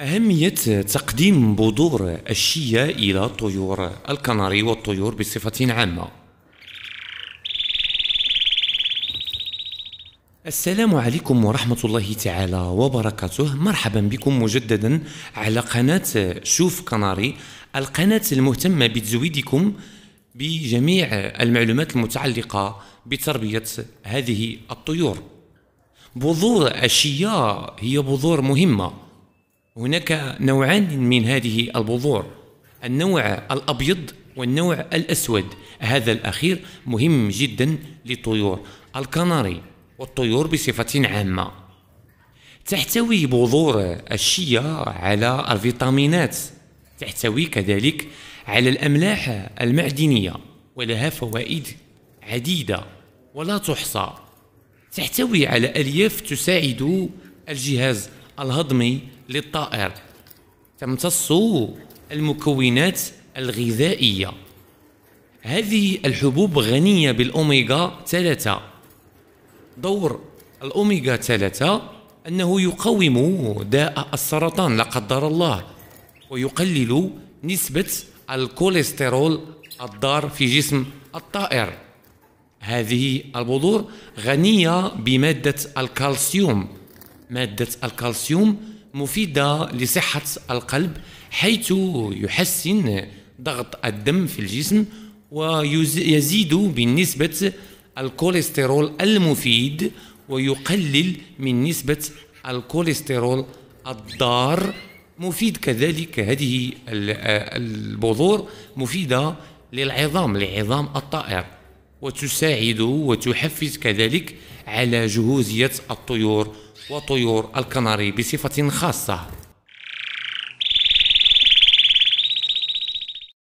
أهمية تقديم بذور الشيا إلى طيور الكناري والطيور بصفة عامة السلام عليكم ورحمة الله تعالى وبركاته مرحبا بكم مجددا على قناة شوف كناري القناة المهتمة بتزويدكم بجميع المعلومات المتعلقة بتربية هذه الطيور بذور الشيا هي بذور مهمة هناك نوعان من هذه البذور النوع الأبيض والنوع الأسود هذا الأخير مهم جدا للطيور الكناري والطيور بصفة عامة تحتوي بذور الشيا على الفيتامينات تحتوي كذلك على الأملاح المعدنية ولها فوائد عديدة ولا تحصى تحتوي على ألياف تساعد الجهاز الهضمي للطائر تمتص المكونات الغذائية هذه الحبوب غنية بالأوميغا 3 دور الأوميغا 3 أنه يقاوم داء السرطان لا قدر الله ويقلل نسبة الكوليسترول الضار في جسم الطائر هذه البذور غنية بمادة الكالسيوم مادة الكالسيوم مفيدة لصحة القلب حيث يحسن ضغط الدم في الجسم ويزيد من نسبة الكوليسترول المفيد ويقلل من نسبة الكوليسترول الضار مفيد كذلك هذه آه، البذور مفيدة للعظام لعظام الطائر وتساعد وتحفز كذلك على جهوزية الطيور وطيور الكناري بصفة خاصة